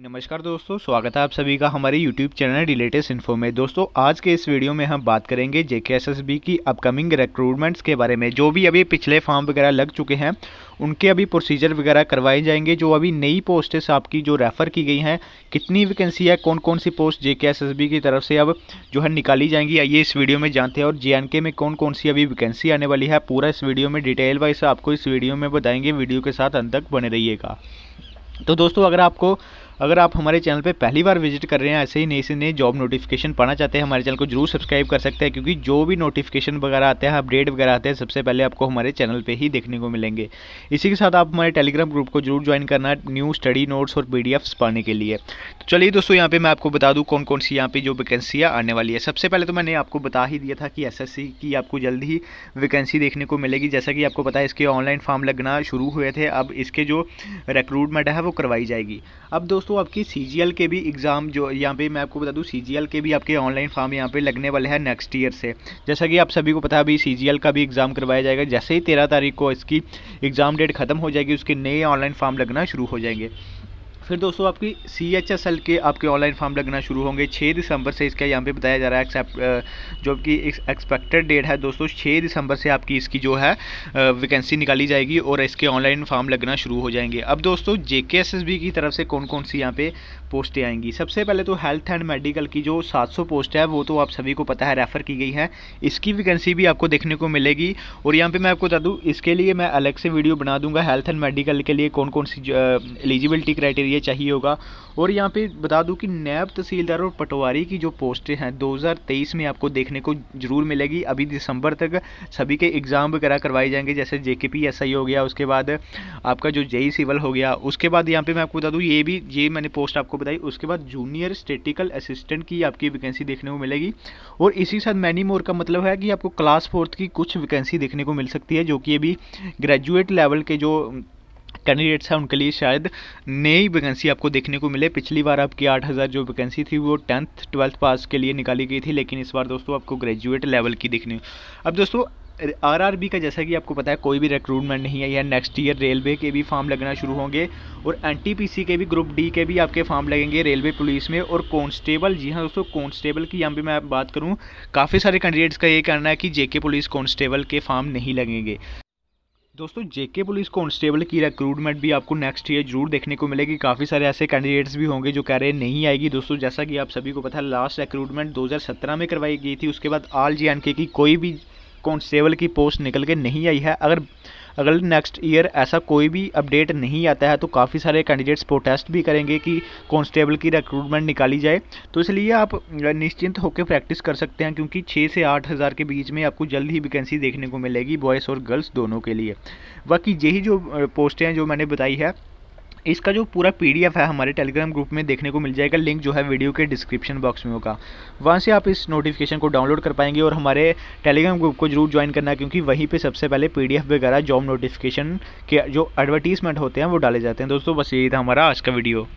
नमस्कार दोस्तों स्वागत है आप सभी का हमारे YouTube चैनल रिलेटेस्ट इन्फो में दोस्तों आज के इस वीडियो में हम बात करेंगे जेके की अपकमिंग रिक्रूटमेंट्स के बारे में जो भी अभी पिछले फॉर्म वगैरह लग चुके हैं उनके अभी प्रोसीजर वगैरह करवाए जाएंगे जो अभी नई पोस्टेस आपकी जो रेफ़र की गई हैं कितनी वैकेंसी है कौन कौन सी पोस्ट जे की तरफ से अब जो है निकाली जाएंगी आइए इस वीडियो में जानते हैं और जे में कौन कौन सी अभी वैकेंसी आने वाली है पूरा इस वीडियो में डिटेल वाइज आपको इस वीडियो में बताएंगे वीडियो के साथ अंत तक बने रहिएगा तो दोस्तों अगर आपको अगर आप हमारे चैनल पर पहली बार विजिट कर रहे हैं ऐसे ही नए से नए जॉब नोटिफिकेशन पाना चाहते हैं हमारे चैनल को जरूर सब्सक्राइब कर सकते हैं क्योंकि जो भी नोटिफिकेशन वगैरह आते हैं अपडेट वगैरह आते हैं सबसे पहले आपको हमारे चैनल पर ही देखने को मिलेंगे इसी के साथ आप हमारे टेलीग्राम ग्रुप को जरूर ज्वाइन करना न्यू स्टडी नोट्स और पी पाने के लिए तो चलिए दोस्तों यहाँ पर मैं आपको बता दूँ कौन कौन सी यहाँ पर जो वैकेंसियाँ आने वाली है सबसे पहले तो मैंने आपको बता ही दिया था कि एस की आपको जल्द ही वैकेंसी देखने को मिलेगी जैसा कि आपको पता है इसके ऑनलाइन फॉर्म लगना शुरू हुए थे अब इसके जो रिक्रूटमेंट है वो करवाई जाएगी अब दोस्तों दोस्तों आपकी सी के भी एग्ज़ाम जो यहाँ पे मैं आपको बता दूँ सी के भी आपके ऑनलाइन फॉर्म यहाँ पे लगने वाले हैं नेक्स्ट ईयर से जैसा कि आप सभी को पता है अभी सी का भी एग्ज़ाम करवाया जाएगा जैसे ही तेरह तारीख को इसकी एग्ज़ाम डेट खत्म हो जाएगी उसके नए ऑनलाइन फॉर्म लगना शुरू हो जाएंगे फिर दोस्तों आपकी सी एच एस एल के आपके ऑनलाइन फॉर्म लगना शुरू होंगे छः दिसंबर से इसका यहाँ पे बताया जा रहा है एक्सेप्ट जो कि एक्सपेक्टेड डेट है दोस्तों छः दिसंबर से आपकी इसकी जो है वैकेंसी निकाली जाएगी और इसके ऑनलाइन फॉर्म लगना शुरू हो जाएंगे अब दोस्तों जे के एस एस बी की तरफ से कौन कौन सी यहाँ पे पोस्टें आएंगी सबसे पहले तो हेल्थ एंड मेडिकल की जो सात सौ पोस्ट है वो तो आप सभी को पता है रेफ़र की गई है इसकी वैकेंसी भी आपको देखने को मिलेगी और यहाँ पर मैं आपको बता दूँ इसके लिए मैं अलग से वीडियो बना दूंगा हेल्थ एंड मेडिकल के लिए कौन कौन सी एलिजिबिलिटी क्राइटेरिया लिए चाहिए होगा और यहाँ पे बता दूँ कि नैब तहसीलदार और पटवारी की जो पोस्टें हैं 2023 में आपको देखने को जरूर मिलेगी अभी दिसंबर तक सभी के एग्ज़ाम वगैरह करवाए जाएंगे जैसे जे के पी एस आई हो गया उसके बाद आपका जो जे सिविल हो गया उसके बाद यहाँ पे मैं आपको बता दूँ ये भी ये मैंने पोस्ट आपको बताई उसके बाद जूनियर स्टेटिकल असिस्टेंट की आपकी वैकेंसी देखने को मिलेगी और इसी साथ मैनी मोर का मतलब है कि आपको क्लास फोर्थ की कुछ वैकेंसी देखने को मिल सकती है जो कि अभी ग्रेजुएट लेवल के जो कैंडिडेट्स हैं उनके लिए शायद नई वैकेंसी आपको देखने को मिले पिछली बार आपकी आठ हज़ार जो वैकेंसी थी वो टेंथ ट्वेल्थ पास के लिए निकाली गई थी लेकिन इस बार दोस्तों आपको ग्रेजुएट लेवल की देखने अब दोस्तों आर का जैसा कि आपको पता है कोई भी रिक्रूटमेंट नहीं है या नेक्स्ट ईयर रेलवे के भी फॉर्म लगना शुरू होंगे और एन के भी ग्रुप डी के भी आपके फॉर्म लगेंगे रेलवे पुलिस में और कॉन्स्टेबल जी हाँ दोस्तों कॉन्स्टेबल की यहाँ पे मैं बात करूँ काफ़ी सारे कैंडिडेट्स का ये कहना है कि जेके पुलिस कॉन्स्टेबल के फॉर्म नहीं लगेंगे दोस्तों जेके पुलिस कांस्टेबल की रिक्रूटमेंट भी आपको नेक्स्ट ईयर जरूर देखने को मिलेगी काफ़ी सारे ऐसे कैंडिडेट्स भी होंगे जो कह रहे हैं नहीं आएगी दोस्तों जैसा कि आप सभी को पता है लास्ट रिक्रूटमेंट 2017 में करवाई गई थी उसके बाद आल जे की कोई भी कांस्टेबल की पोस्ट निकल के नहीं आई है अगर अगर नेक्स्ट ईयर ऐसा कोई भी अपडेट नहीं आता है तो काफ़ी सारे कैंडिडेट्स प्रोटेस्ट भी करेंगे कि कॉन्स्टेबल की रिक्रूटमेंट निकाली जाए तो इसलिए आप निश्चिंत होकर प्रैक्टिस कर सकते हैं क्योंकि छः से आठ हज़ार के बीच में आपको जल्द ही वैकेंसी देखने को मिलेगी बॉयज़ और गर्ल्स दोनों के लिए बाकी यही जो पोस्टें हैं जो मैंने बताई है इसका जो पूरा पीडीएफ है हमारे टेलीग्राम ग्रुप में देखने को मिल जाएगा लिंक जो है वीडियो के डिस्क्रिप्शन बॉक्स में होगा वहाँ से आप इस नोटिफिकेशन को डाउनलोड कर पाएंगे और हमारे टेलीग्राम ग्रुप को जरूर ज्वाइन करना क्योंकि वहीं पे सबसे पहले पीडीएफ वगैरह जॉब नोटिफिकेशन के जो एडवर्टीजमेंट होते हैं वो डाले जाते हैं दोस्तों बस यही था हमारा आज का वीडियो